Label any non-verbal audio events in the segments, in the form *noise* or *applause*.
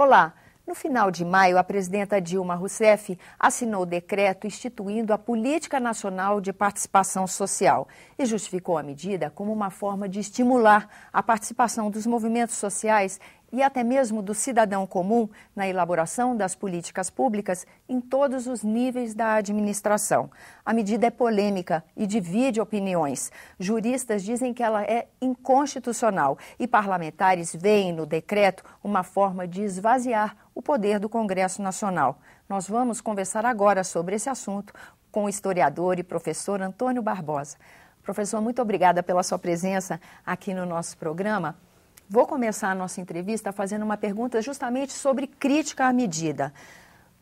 Olá! No final de maio, a presidenta Dilma Rousseff assinou o decreto instituindo a Política Nacional de Participação Social e justificou a medida como uma forma de estimular a participação dos movimentos sociais e até mesmo do cidadão comum na elaboração das políticas públicas em todos os níveis da administração. A medida é polêmica e divide opiniões. Juristas dizem que ela é inconstitucional e parlamentares veem no decreto uma forma de esvaziar o poder do Congresso Nacional. Nós vamos conversar agora sobre esse assunto com o historiador e professor Antônio Barbosa. Professor, muito obrigada pela sua presença aqui no nosso programa. Vou começar a nossa entrevista fazendo uma pergunta justamente sobre crítica à medida.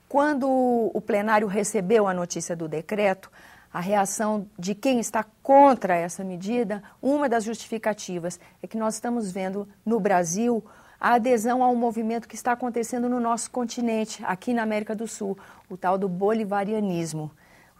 Quando o plenário recebeu a notícia do decreto, a reação de quem está contra essa medida, uma das justificativas é que nós estamos vendo no Brasil a adesão a um movimento que está acontecendo no nosso continente, aqui na América do Sul, o tal do bolivarianismo.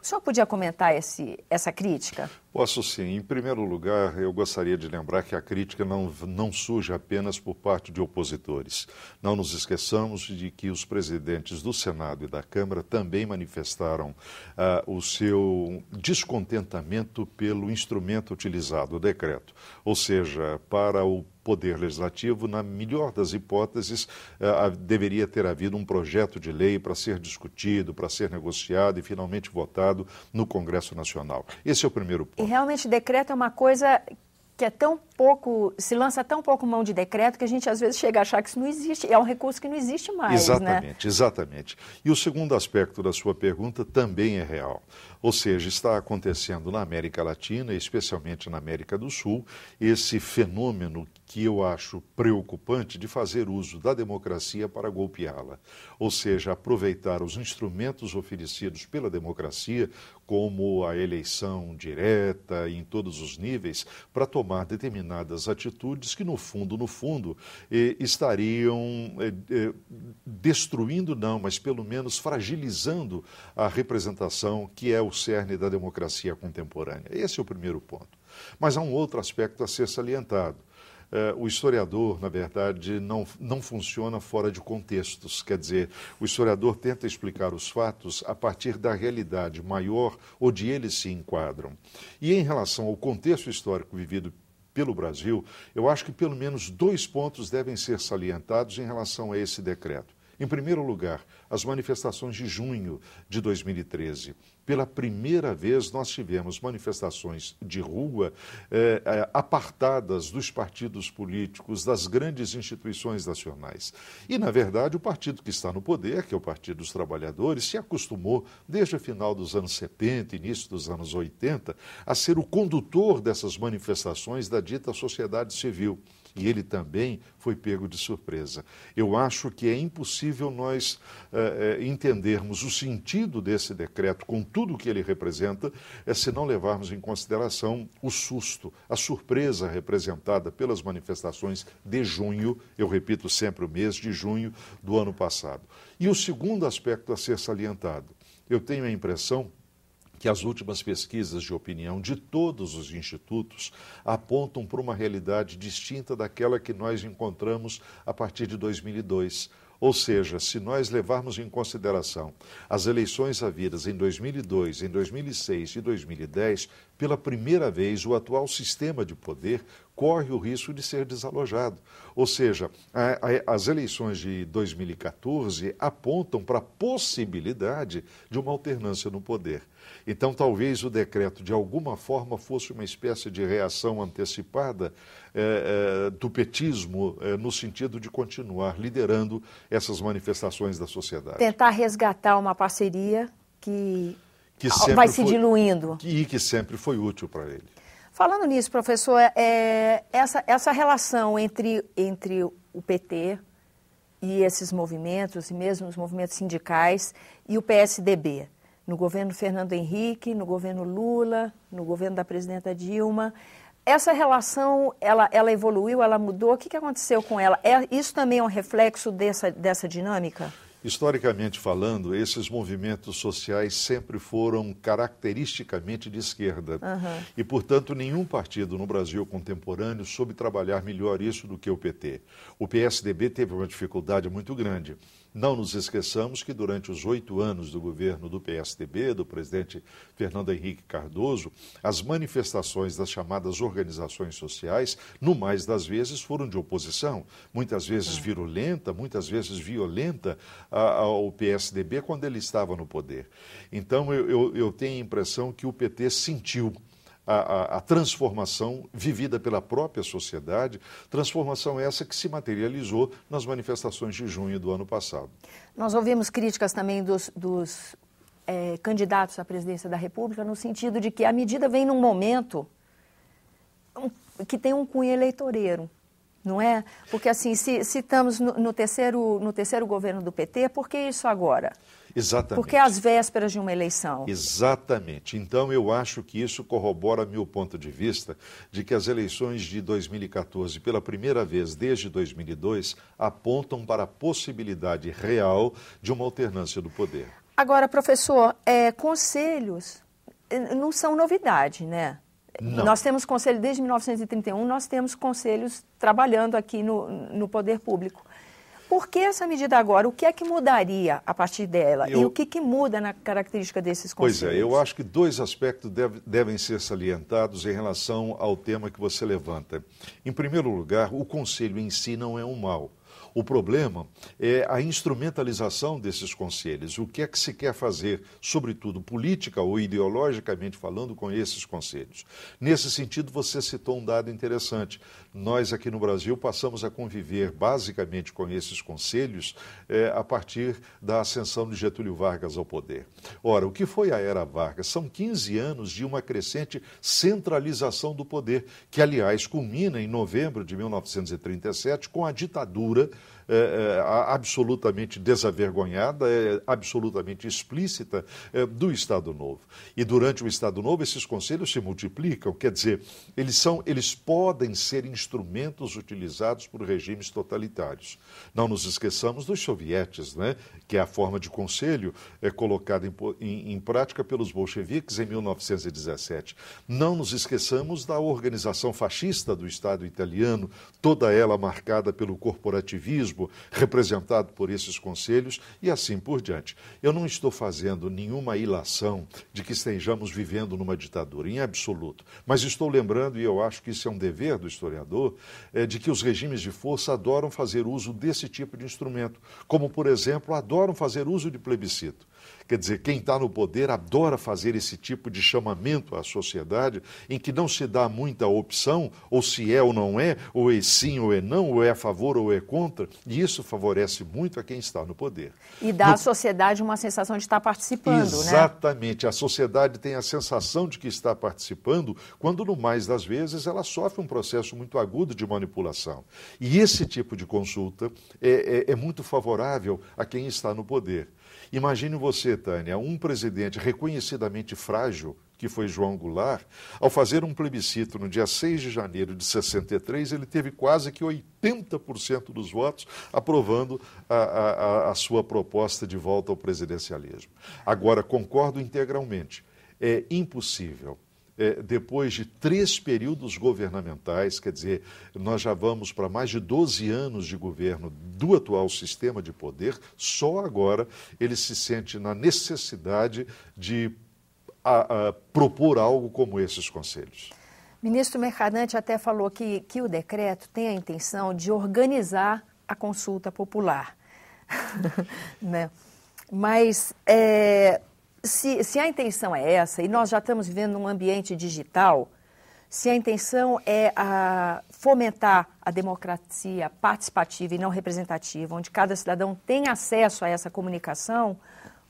O senhor podia comentar esse, essa crítica? Posso sim. Em primeiro lugar, eu gostaria de lembrar que a crítica não, não surge apenas por parte de opositores. Não nos esqueçamos de que os presidentes do Senado e da Câmara também manifestaram ah, o seu descontentamento pelo instrumento utilizado, o decreto. Ou seja, para o Poder Legislativo, na melhor das hipóteses, ah, deveria ter havido um projeto de lei para ser discutido, para ser negociado e finalmente votado no Congresso Nacional. Esse é o primeiro ponto. E realmente decreto é uma coisa que é tão pouco, se lança tão pouco mão de decreto que a gente às vezes chega a achar que isso não existe, é um recurso que não existe mais. Né? Exatamente, né? exatamente. E o segundo aspecto da sua pergunta também é real. Ou seja, está acontecendo na América Latina, especialmente na América do Sul, esse fenômeno que eu acho preocupante de fazer uso da democracia para golpeá-la, ou seja, aproveitar os instrumentos oferecidos pela democracia, como a eleição direta em todos os níveis, para tomar determinadas atitudes que, no fundo, no fundo, eh, estariam eh, eh, destruindo, não, mas pelo menos fragilizando a representação que é o cerne da democracia contemporânea. Esse é o primeiro ponto. Mas há um outro aspecto a ser salientado eh, o historiador, na verdade, não, não funciona fora de contextos. Quer dizer, o historiador tenta explicar os fatos a partir da realidade maior onde eles se enquadram. E em relação ao contexto histórico vivido pelo Brasil, eu acho que pelo menos dois pontos devem ser salientados em relação a esse decreto. Em primeiro lugar, as manifestações de junho de 2013. Pela primeira vez, nós tivemos manifestações de rua eh, eh, apartadas dos partidos políticos, das grandes instituições nacionais. E, na verdade, o partido que está no poder, que é o Partido dos Trabalhadores, se acostumou, desde o final dos anos 70, início dos anos 80, a ser o condutor dessas manifestações da dita sociedade civil e ele também foi pego de surpresa. Eu acho que é impossível nós uh, entendermos o sentido desse decreto, com tudo o que ele representa, é se não levarmos em consideração o susto, a surpresa representada pelas manifestações de junho, eu repito sempre o mês de junho do ano passado. E o segundo aspecto a ser salientado, eu tenho a impressão que as últimas pesquisas de opinião de todos os institutos apontam para uma realidade distinta daquela que nós encontramos a partir de 2002. Ou seja, se nós levarmos em consideração as eleições havidas em 2002, em 2006 e 2010, pela primeira vez, o atual sistema de poder corre o risco de ser desalojado. Ou seja, a, a, as eleições de 2014 apontam para a possibilidade de uma alternância no poder. Então, talvez o decreto, de alguma forma, fosse uma espécie de reação antecipada é, é, do petismo, é, no sentido de continuar liderando essas manifestações da sociedade. Tentar resgatar uma parceria que que sempre vai se foi, diluindo. E que sempre foi útil para ele. Falando nisso, professor, é, essa, essa relação entre, entre o PT e esses movimentos, e mesmo os movimentos sindicais, e o PSDB, no governo Fernando Henrique, no governo Lula, no governo da presidenta Dilma, essa relação, ela, ela evoluiu, ela mudou, o que, que aconteceu com ela? É, isso também é um reflexo dessa, dessa dinâmica? Historicamente falando, esses movimentos sociais sempre foram caracteristicamente de esquerda. Uhum. E, portanto, nenhum partido no Brasil contemporâneo soube trabalhar melhor isso do que o PT. O PSDB teve uma dificuldade muito grande. Não nos esqueçamos que durante os oito anos do governo do PSDB, do presidente Fernando Henrique Cardoso, as manifestações das chamadas organizações sociais, no mais das vezes, foram de oposição, muitas vezes é. virulenta, muitas vezes violenta ao PSDB quando ele estava no poder. Então, eu, eu, eu tenho a impressão que o PT sentiu a, a, a, transformação vivida pela própria sociedade, transformação essa que se materializou nas manifestações de junho do ano passado. Nós ouvimos críticas também dos, dos é, candidatos à presidência da República no sentido de que a medida vem num momento que tem um cunho eleitoreiro não é? Porque assim, se, se estamos no, no, terceiro, no terceiro governo do PT, por que isso agora? Exatamente. Porque às vésperas de uma eleição. Exatamente. Então eu acho que isso corrobora meu ponto de vista de que as eleições de 2014, pela primeira vez desde 2002, apontam para a possibilidade real de uma alternância do poder. Agora, professor, é, conselhos eh, não são novidade, né? Não. Nós temos conselho desde 1931, nós temos conselhos trabalhando aqui no, no poder público. Por que essa medida agora? O que é que mudaria a partir dela? Eu... E o que, que muda na característica desses conselhos? Pois é, eu acho que dois aspectos deve, devem ser salientados em relação ao tema que você levanta. Em primeiro lugar, o conselho em si não é um mal. O problema é a instrumentalização desses conselhos. O que é que se quer fazer, sobretudo política ou ideologicamente falando, com esses conselhos? Nesse sentido, você citou um dado interessante. Nós aqui no Brasil passamos a conviver basicamente com esses conselhos é, a partir da ascensão de Getúlio Vargas ao poder. Ora, o que foi a era Vargas? São 15 anos de uma crescente centralização do poder, que, aliás, culmina em novembro de 1937 com a ditadura yılları é, é absolutamente desavergonhada, é, absolutamente explícita é, do Estado Novo. E durante o Estado Novo, esses conselhos se multiplicam, quer dizer, eles, são, eles podem ser instrumentos utilizados por regimes totalitários. Não nos esqueçamos dos sovietes, né, que é a forma de conselho é, colocada em, em, em prática pelos bolcheviques em 1917. Não nos esqueçamos da organização fascista do Estado italiano, toda ela marcada pelo corporativismo representado por esses conselhos e assim por diante. Eu não estou fazendo nenhuma ilação de que estejamos vivendo numa ditadura, em absoluto. Mas estou lembrando, e eu acho que isso é um dever do historiador, é, de que os regimes de força adoram fazer uso desse tipo de instrumento, como, por exemplo, adoram fazer uso de plebiscito. Quer dizer, quem está no poder adora fazer esse tipo de chamamento à sociedade, em que não se dá muita opção, ou se é ou não é, ou é sim ou é não, ou é a favor ou é contra, e isso favorece muito a quem está no poder. E dá no... à sociedade uma sensação de estar participando, né? Exatamente. Né? A sociedade tem a sensação de que está participando, quando no mais das vezes ela sofre um processo muito agudo de manipulação. E esse tipo de consulta é, é, é muito favorável a quem está no poder. Imagine você, Tânia, um presidente reconhecidamente frágil, que foi João Goulart, ao fazer um plebiscito no dia 6 de janeiro de 63, ele teve quase que 80% dos votos aprovando a, a, a sua proposta de volta ao presidencialismo. Agora, concordo integralmente, é impossível é, depois de três períodos governamentais, quer dizer, nós já vamos para mais de 12 anos de governo do atual sistema de poder, só agora ele se sente na necessidade de a, a, propor algo como esses conselhos. Ministro Mercadante até falou que, que o decreto tem a intenção de organizar a consulta popular. *laughs* né? Mas é, se, se a intenção é essa, e nós já estamos vivendo num ambiente digital, se a intenção é a fomentar a democracia participativa e não representativa, onde cada cidadão tem acesso a essa comunicação,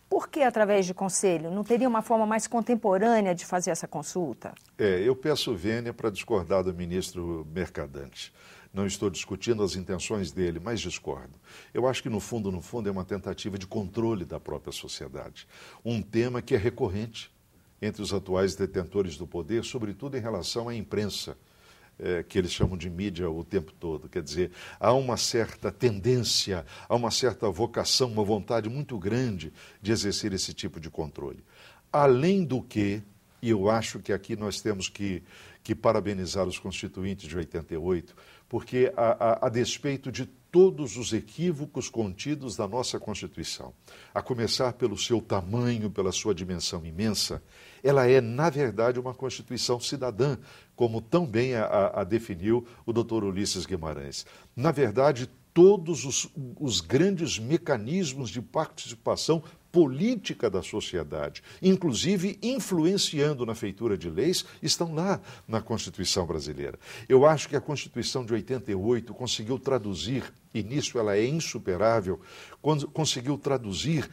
por que através de conselho? Não teria uma forma mais contemporânea de fazer essa consulta? É, eu peço vênia para discordar do ministro Mercadante. Não estou discutindo as intenções dele, mas discordo. Eu acho que, no fundo, no fundo, é uma tentativa de controle da própria sociedade. Um tema que é recorrente entre os atuais detentores do poder, sobretudo em relação à imprensa, é, que eles chamam de mídia o tempo todo. Quer dizer, há uma certa tendência, há uma certa vocação, uma vontade muito grande de exercer esse tipo de controle. Além do que, e eu acho que aqui nós temos que, que parabenizar os constituintes de 88, porque a, a, a despeito de todos os equívocos contidos na nossa Constituição, a começar pelo seu tamanho, pela sua dimensão imensa, ela é, na verdade, uma Constituição cidadã, como tão bem a, a definiu o doutor Ulisses Guimarães. Na verdade, todos os, os grandes mecanismos de participação política da sociedade, inclusive influenciando na feitura de leis, estão lá na Constituição brasileira. Eu acho que a Constituição de 88 conseguiu traduzir, e nisso ela é insuperável, quando conseguiu traduzir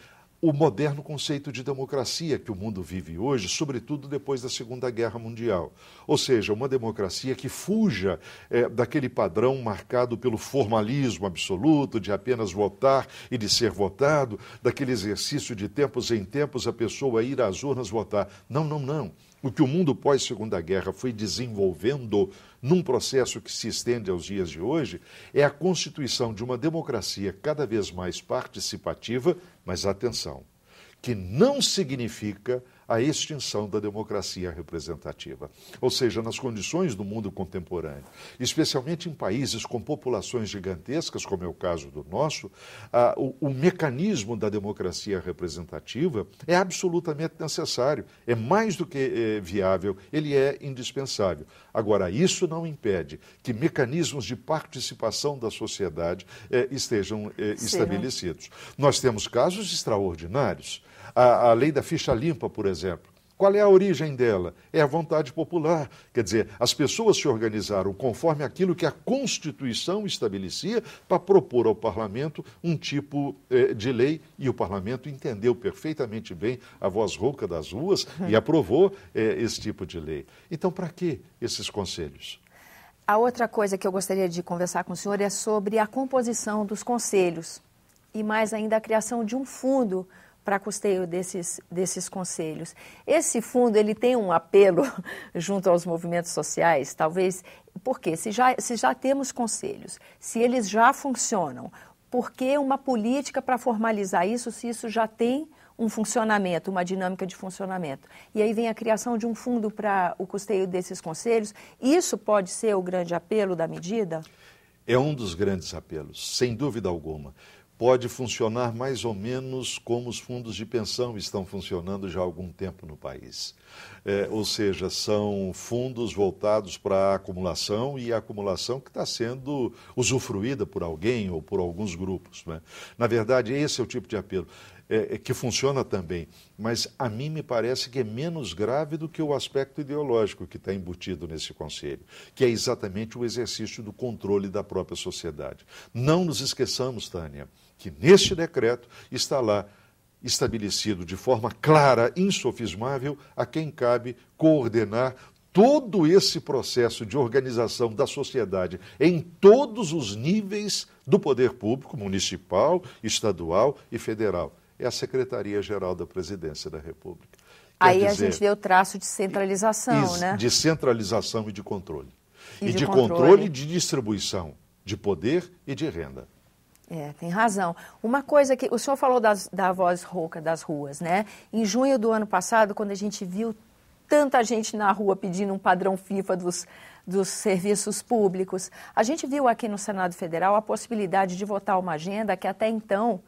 o moderno conceito de democracia que o mundo vive hoje, sobretudo depois da Segunda Guerra Mundial. Ou seja, uma democracia que fuja é, daquele padrão marcado pelo formalismo absoluto, de apenas votar e de ser votado, daquele exercício de tempos em tempos a pessoa ir às urnas votar. Não, não, não o que o mundo pós-Segunda Guerra foi desenvolvendo num processo que se estende aos dias de hoje é a constituição de uma democracia cada vez mais participativa, mas atenção, que não significa a extinção da democracia representativa, ou seja, nas condições do mundo contemporâneo, especialmente em países com populações gigantescas, como é o caso do nosso, o, mecanismo da democracia representativa é absolutamente necessário, é mais do que eh, viável, ele é indispensável. Agora, isso não impede que mecanismos de participação da sociedade eh, estejam eh, estabelecidos. Nós temos casos extraordinários. A, a lei da ficha limpa, por exemplo. Qual é a origem dela? É a vontade popular. Quer dizer, as pessoas se organizaram conforme aquilo que a Constituição estabelecia para propor ao parlamento um tipo eh, de lei. E o parlamento entendeu perfeitamente bem a voz rouca das ruas e uhum. aprovou eh, esse tipo de lei. Então, para que esses conselhos? A outra coisa que eu gostaria de conversar com o senhor é sobre a composição dos conselhos e mais ainda a criação de um fundo para custeio desses, desses conselhos. Esse fundo ele tem um apelo *laughs* junto aos movimentos sociais, talvez, porque se já, se já temos conselhos, se eles já funcionam, por que uma política para formalizar isso se isso já tem um funcionamento, uma dinâmica de funcionamento. E aí vem a criação de um fundo para o custeio desses conselhos. Isso pode ser o grande apelo da medida? É um dos grandes apelos, sem dúvida alguma pode funcionar mais ou menos como os fundos de pensão estão funcionando já há algum tempo no país. É, ou seja, são fundos voltados para a acumulação e a acumulação que está sendo usufruída por alguém ou por alguns grupos. Né? Na verdade, esse é o tipo de apelo. É, é que funciona também, mas a mim me parece que é menos grave do que o aspecto ideológico que está embutido nesse conselho, que é exatamente o exercício do controle da própria sociedade. Não nos esqueçamos, Tânia, que neste decreto está lá estabelecido de forma clara, insofismável, a quem cabe coordenar todo esse processo de organização da sociedade em todos os níveis do poder público, municipal, estadual e federal. É a Secretaria-Geral da Presidência da República. Quer Aí dizer, a gente deu traço de centralização, né? De centralização e de controle. E, e de, de, controle de distribuição de poder e de renda. É, tem razão. Uma coisa que o senhor falou das, da voz rouca das ruas, né? Em junho do ano passado, quando a gente viu tanta gente na rua pedindo um padrão FIFA dos, dos serviços públicos, a gente viu aqui no Senado Federal a possibilidade de votar uma agenda que até então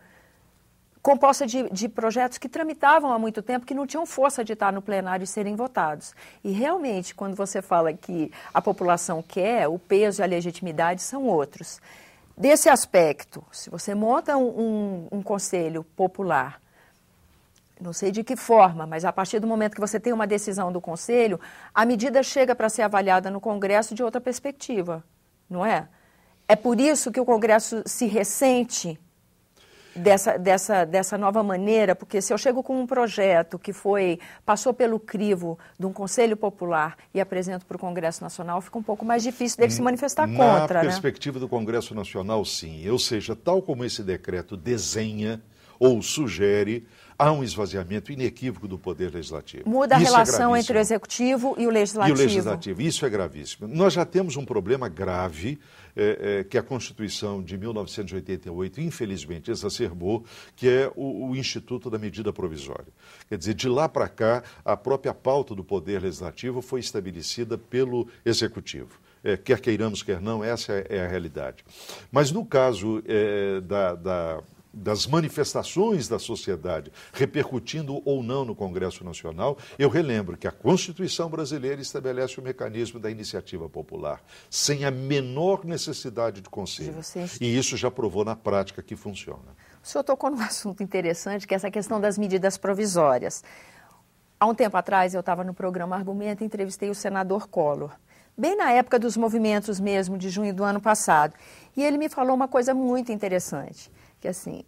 composta de, de, projetos que tramitavam há muito tempo, que não tinham força de estar no plenário e serem votados. E realmente, quando você fala que a população quer, o peso e a legitimidade são outros. Desse aspecto, se você monta um, um, um conselho popular, não sei de que forma, mas a partir do momento que você tem uma decisão do conselho, a medida chega para ser avaliada no Congresso de outra perspectiva, não é? É por isso que o Congresso se ressente dessa, dessa, dessa nova maneira, porque se eu chego com um projeto que foi passou pelo crivo de um Conselho Popular e apresento para o Congresso Nacional, fica um pouco mais difícil dele se hum, manifestar Na contra. Na né? perspectiva né? do Congresso Nacional, sim. Ou seja, tal como esse decreto desenha ou sugere, há um esvaziamento inequívoco do poder legislativo. Muda a Isso é relação é entre o executivo e o legislativo. E o legislativo. Isso é gravíssimo. Nós já temos um problema grave é, é, que a Constituição de 1988, infelizmente, exacerbou, que é o, o Instituto da Medida Provisória. Quer dizer, de lá para cá, a própria pauta do Poder Legislativo foi estabelecida pelo Executivo. É, quer queiramos, quer não, essa é a realidade. Mas no caso é, da, da das manifestações da sociedade, repercutindo ou não no Congresso Nacional, eu relembro que a Constituição brasileira estabelece o mecanismo da iniciativa popular, sem a menor necessidade de conselho. E isso já provou na prática que funciona. O senhor tocou num *laughs* assunto interessante, que é essa questão das medidas provisórias. Há um tempo atrás, eu estava no programa Argumento e entrevistei o senador Collor bem na época dos movimentos mesmo, de junho do ano passado. E ele me falou uma coisa muito interessante que assim,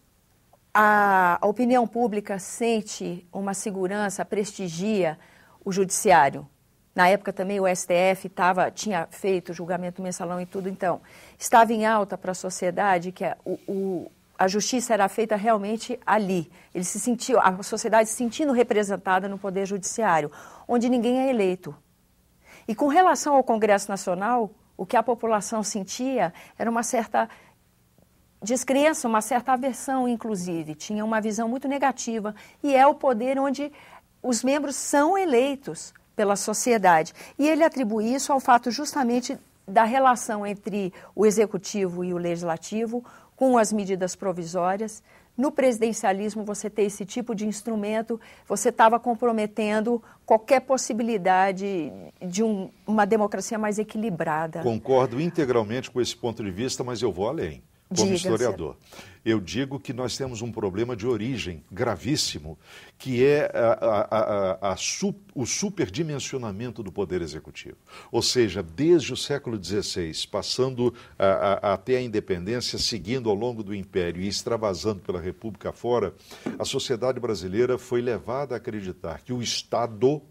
a, a opinião pública sente uma segurança, prestigia o judiciário. Na época também o STF tava, tinha feito julgamento mensalão e tudo, então estava em alta para a sociedade que a, o, o, a justiça era feita realmente ali. Ele se sentiu, a sociedade se sentindo representada no poder judiciário, onde ninguém é eleito. E com relação ao Congresso Nacional, o que a população sentia era uma certa descrença, uma certa aversão, inclusive, tinha uma visão muito negativa, e é o poder onde os membros são eleitos pela sociedade. E ele atribui isso ao fato justamente da relação entre o executivo e o legislativo, com as medidas provisórias. No presidencialismo, você ter esse tipo de instrumento, você estava comprometendo qualquer possibilidade de um, uma democracia mais equilibrada. Concordo integralmente com esse ponto de vista, mas eu vou além como historiador. Eu digo que nós temos um problema de origem gravíssimo, que é a, a, a, o superdimensionamento do poder executivo. Ou seja, desde o século XVI, passando até a independência, seguindo ao longo do Império e extravasando pela República fora, a sociedade brasileira foi levada a acreditar que o Estado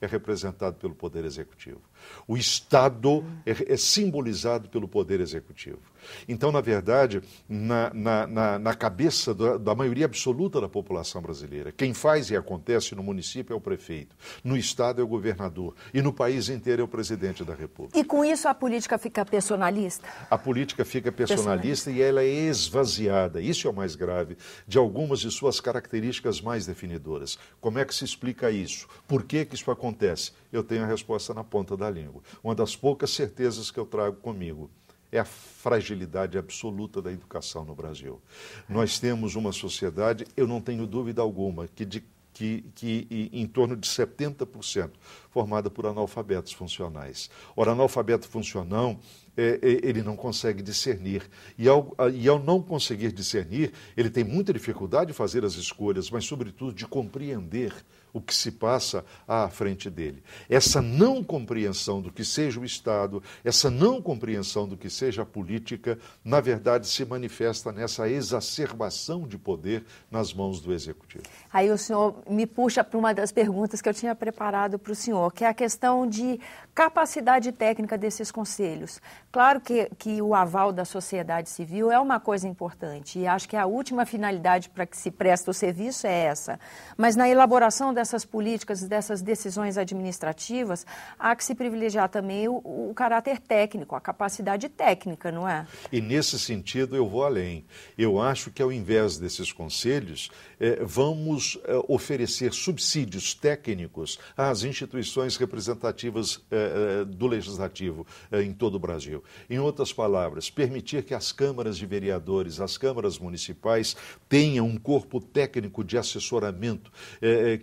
é representado pelo Poder Executivo. O Estado é, é, simbolizado pelo Poder Executivo. Então, na verdade, na, na, na, na cabeça da, da, maioria absoluta da população brasileira, quem faz e acontece no município é o prefeito, no estado é o governador e no país inteiro é o presidente da República. E com isso a política fica personalista? A política fica personalista, personalista. e ela é esvaziada, isso é o mais grave, de algumas de suas características mais definidoras. Como é que se explica isso? Por que, que isso acontece? Eu tenho a resposta na ponta da língua. Uma das poucas certezas que eu trago comigo é a fragilidade absoluta da educação no Brasil. Nós temos uma sociedade, eu não tenho dúvida alguma, que, de, que, que em torno de 70% formada por analfabetos funcionais. Ora, analfabeto funcional é, é, ele não consegue discernir. E ao, e ao não conseguir discernir, ele tem muita dificuldade de fazer as escolhas, mas, sobretudo, de compreender o que se passa à frente dele. Essa não compreensão do que seja o Estado, essa não compreensão do que seja a política, na verdade se manifesta nessa exacerbação de poder nas mãos do executivo. Aí o senhor me puxa para uma das perguntas que eu tinha preparado para o senhor, que é a questão de capacidade técnica desses conselhos. Claro que, que o aval da sociedade civil é uma coisa importante e acho que a última finalidade para que se presta o serviço é essa, mas na elaboração dessas políticas, dessas decisões administrativas, há que se privilegiar também o, o caráter técnico, a capacidade técnica, não é? E nesse sentido eu vou além. Eu acho que ao invés desses conselhos, é, vamos é, oferecer subsídios técnicos às instituições representativas é, do Legislativo em todo o Brasil. Em outras palavras, permitir que as câmaras de vereadores, as câmaras municipais tenham um corpo técnico de assessoramento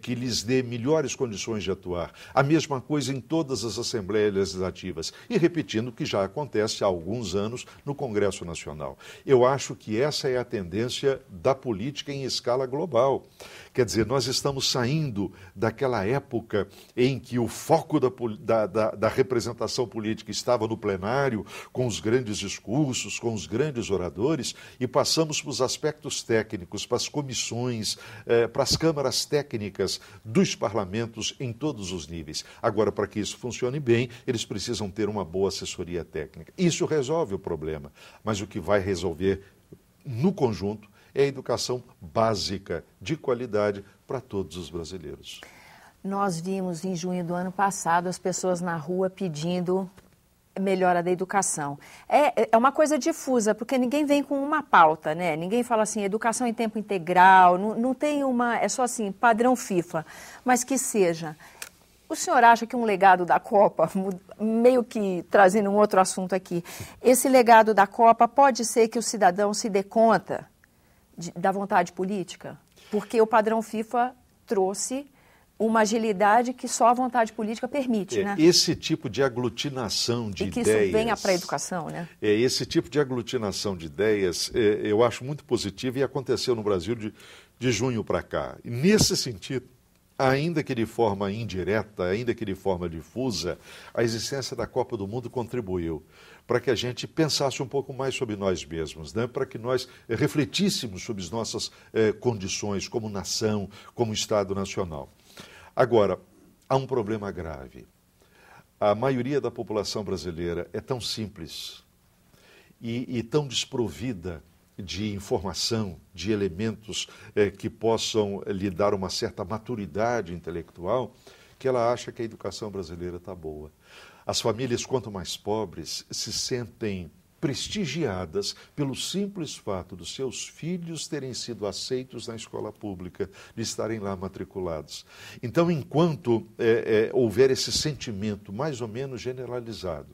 que lhes dê melhores condições de atuar. A mesma coisa em todas as assembleias legislativas. E repetindo que já acontece há alguns anos no Congresso Nacional. Eu acho que essa é a tendência da política em escala global global. Quer dizer, nós estamos saindo daquela época em que o foco da, da, da, da representação política estava no plenário, com os grandes discursos, com os grandes oradores, e passamos para os aspectos técnicos, para as comissões, eh, para as câmaras técnicas dos parlamentos em todos os níveis. Agora, para que isso funcione bem, eles precisam ter uma boa assessoria técnica. Isso resolve o problema, mas o que vai resolver no conjunto é a educação básica, de qualidade, para todos os brasileiros. Nós vimos em junho do ano passado as pessoas na rua pedindo melhora da educação. É, é uma coisa difusa, porque ninguém vem com uma pauta, né? Ninguém fala assim, educação em tempo integral, não, não tem uma, é só assim, padrão FIFA. Mas que seja. O senhor acha que um legado da Copa, *laughs* meio que trazendo um outro assunto aqui, esse legado da Copa pode ser que o cidadão se dê conta de, da vontade política? Porque o padrão FIFA trouxe uma agilidade que só a vontade política permite, é, né? Esse tipo de aglutinação de e que ideias. Isso venha para a educação, né? É, esse tipo de aglutinação de ideias é, eu acho muito positivo e aconteceu no Brasil de, de junho para cá. E nesse sentido, ainda que de forma indireta, ainda que de forma difusa, a existência da Copa do Mundo contribuiu para que a gente pensasse um pouco mais sobre nós mesmos, né? para que nós eh, refletíssemos sobre as nossas eh, condições como nação, como Estado Nacional. Agora, há um problema grave. A maioria da população brasileira é tão simples e, e tão desprovida de informação, de elementos eh, que possam eh, lhe dar uma certa maturidade intelectual, que ela acha que a educação brasileira está boa. As famílias, quanto mais pobres, se sentem prestigiadas pelo simples fato dos seus filhos terem sido aceitos na escola pública, de estarem lá matriculados. Então, enquanto é, é, houver esse sentimento mais ou menos generalizado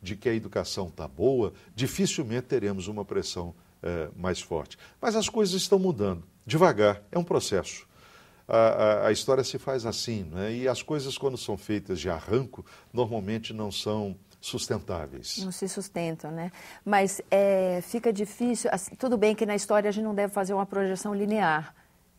de que a educação está boa, dificilmente teremos uma pressão é, mais forte. Mas as coisas estão mudando. Devagar, é um processo a, a, história se faz assim, né? e as coisas, quando são feitas de arranco, normalmente não são sustentáveis. Não se sustentam, né? Mas é, fica difícil. Assim, tudo bem que na história a gente não deve fazer uma projeção linear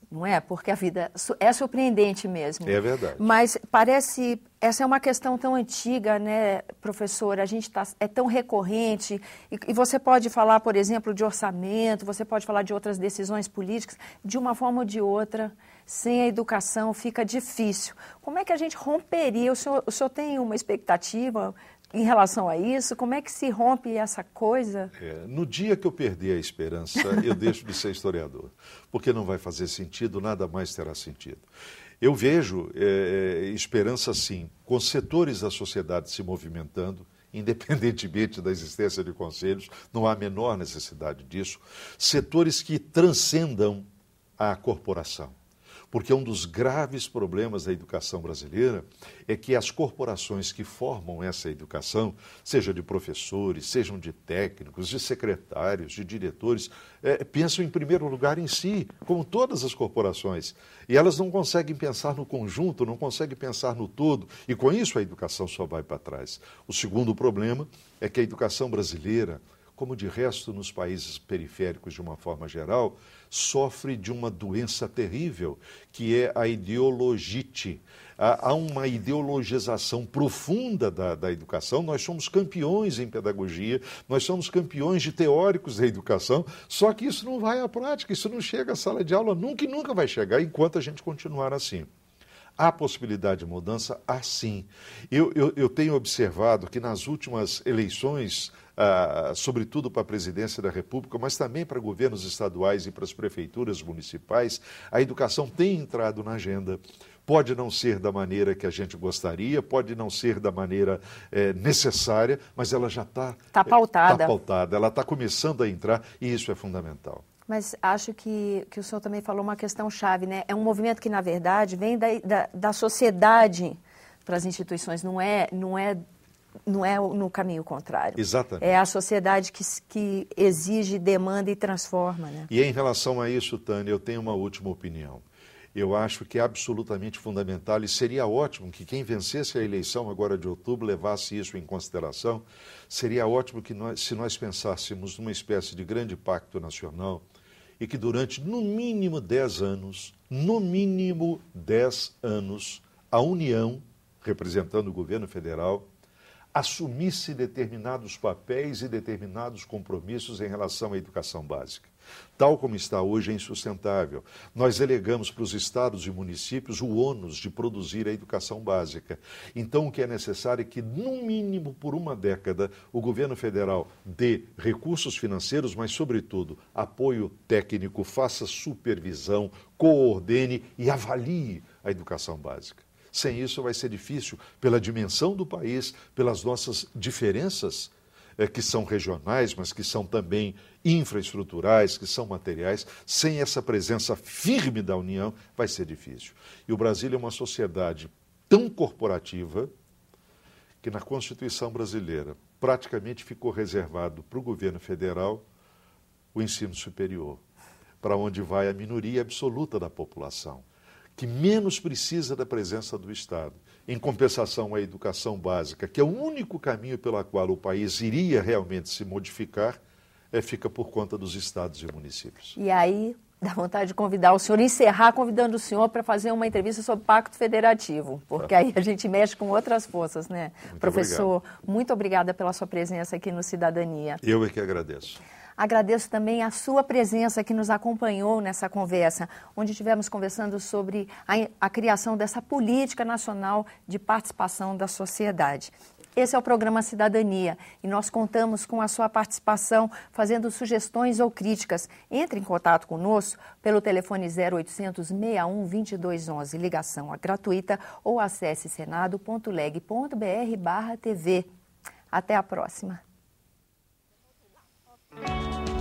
não é? Porque a vida é surpreendente mesmo. É verdade. Mas parece, essa é uma questão tão antiga, né, professora? A gente tá, é tão recorrente. E, e, você pode falar, por exemplo, de orçamento, você pode falar de outras decisões políticas, de uma forma ou de outra, sem a educação fica difícil. Como é que a gente romperia? O senhor, o senhor tem uma expectativa em relação a isso? Como é que se rompe essa coisa? É, no dia que eu perder a esperança, eu *laughs* deixo de ser historiador, porque não vai fazer sentido, nada mais terá sentido. Eu vejo é, é esperança, sim, com setores da sociedade se movimentando, *laughs* independentemente da existência de conselhos, não há a menor necessidade disso, setores que transcendam a corporação. Porque um dos graves problemas da educação brasileira é que as corporações que formam essa educação, seja de professores, sejam de técnicos, de secretários, de diretores, é, pensam em primeiro lugar em si, como todas as corporações. E elas não conseguem pensar no conjunto, não conseguem pensar no todo. E com isso a educação só vai para trás. O segundo problema é que a educação brasileira, como de resto nos países periféricos de uma forma geral, sofre de uma doença terrível, que é a ideologite. Há uma ideologização profunda da, da educação. Nós somos campeões em pedagogia, nós somos campeões de teóricos da educação, só que isso não vai à prática, isso não chega à sala de aula, nunca e nunca vai chegar enquanto a gente continuar assim. Há possibilidade de mudança? Há sim. Eu, eu, eu tenho observado que nas últimas eleições, ah, sobretudo para a presidência da República, mas também para governos estaduais e para as prefeituras municipais, a educação tem entrado na agenda pode não ser da maneira que a gente gostaria, pode não ser da maneira é, necessária, mas ela já está tá, tá eh, pautada. tá pautada, ela está começando a entrar e isso é fundamental. Mas acho que, que o senhor também falou uma questão chave, né? É um movimento que, na verdade, vem da, da, da sociedade para as instituições, não é, não é não é no caminho contrário. Exatamente. É a sociedade que, que exige, demanda e transforma. Né? E em relação a isso, Tânia, eu tenho uma última opinião. Eu acho que é absolutamente fundamental e seria ótimo que quem vencesse a eleição agora de outubro levasse isso em consideração. Seria ótimo que nós, se nós pensássemos numa espécie de grande pacto nacional e que durante no mínimo 10 anos, no mínimo 10 anos, a União, representando o governo federal, assumisse determinados papéis e determinados compromissos em relação à educação básica. Tal como está hoje, é insustentável. Nós delegamos para os estados e municípios o ônus de produzir a educação básica. Então, o que é necessário é que, no mínimo por uma década, o governo federal dê recursos financeiros, mas, sobretudo, apoio técnico, faça supervisão, coordene e avalie a educação básica. Sem isso vai ser difícil, pela dimensão do país, pelas nossas diferenças é, que são regionais, mas que são também infraestruturais, que são materiais, sem essa presença firme da União, vai ser difícil. E o Brasil é uma sociedade tão corporativa que na Constituição brasileira praticamente ficou reservado para o governo federal o ensino superior, para onde vai a minoria absoluta da população, que menos precisa da presença do Estado. Em compensação, a educação básica, que é o único caminho pelo qual o país iria realmente se modificar, é, fica por conta dos estados e municípios. E aí, dá vontade de convidar o senhor, encerrar convidando o senhor para fazer uma entrevista sobre Pacto Federativo, porque tá. aí a gente mexe com outras forças, né? Muito Professor, obrigado. muito obrigada pela sua presença aqui no Cidadania. Eu é que agradeço. Agradeço também a sua presença que nos acompanhou nessa conversa, onde estivemos conversando sobre a, a criação dessa política nacional de participação da sociedade. Esse é o programa Cidadania e nós contamos com a sua participação fazendo sugestões ou críticas. Entre em contato conosco pelo telefone 0800 61 2211, ligação é gratuita ou acesse senado.leg.br/tv. Até a próxima. you.